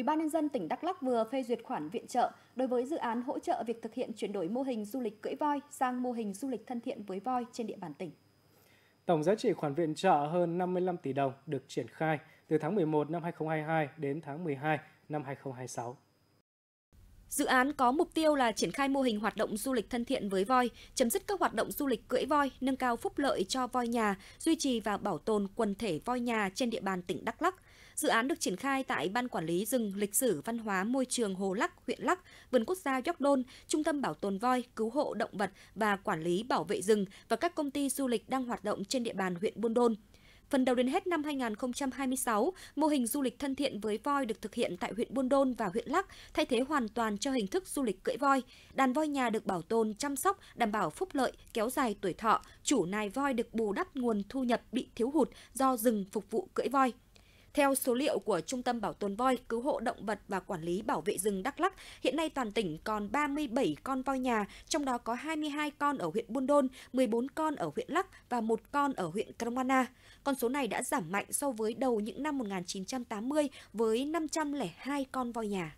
UBND tỉnh Đắk Lắk vừa phê duyệt khoản viện trợ đối với dự án hỗ trợ việc thực hiện chuyển đổi mô hình du lịch cưỡi voi sang mô hình du lịch thân thiện với voi trên địa bàn tỉnh. Tổng giá trị khoản viện trợ hơn 55 tỷ đồng được triển khai từ tháng 11 năm 2022 đến tháng 12 năm 2026. Dự án có mục tiêu là triển khai mô hình hoạt động du lịch thân thiện với voi, chấm dứt các hoạt động du lịch cưỡi voi, nâng cao phúc lợi cho voi nhà, duy trì và bảo tồn quần thể voi nhà trên địa bàn tỉnh Đắk Lắk. Dự án được triển khai tại Ban Quản lý rừng lịch sử văn hóa môi trường Hồ Lắc, huyện Lắc, Vườn Quốc gia York Đôn, Trung tâm Bảo tồn voi, cứu hộ động vật và quản lý bảo vệ rừng và các công ty du lịch đang hoạt động trên địa bàn huyện Buôn Đôn. Phần đầu đến hết năm 2026, mô hình du lịch thân thiện với voi được thực hiện tại huyện Buôn Đôn và huyện Lắc, thay thế hoàn toàn cho hình thức du lịch cưỡi voi. Đàn voi nhà được bảo tồn, chăm sóc, đảm bảo phúc lợi, kéo dài tuổi thọ, chủ nài voi được bù đắp nguồn thu nhập bị thiếu hụt do rừng phục vụ cưỡi voi. Theo số liệu của Trung tâm Bảo tồn voi, cứu hộ động vật và quản lý bảo vệ rừng Đắk Lắk, hiện nay toàn tỉnh còn 37 con voi nhà, trong đó có 22 con ở huyện Buôn Đôn, 14 con ở huyện Lắc và một con ở huyện Cromana. Con số này đã giảm mạnh so với đầu những năm 1980 với 502 con voi nhà.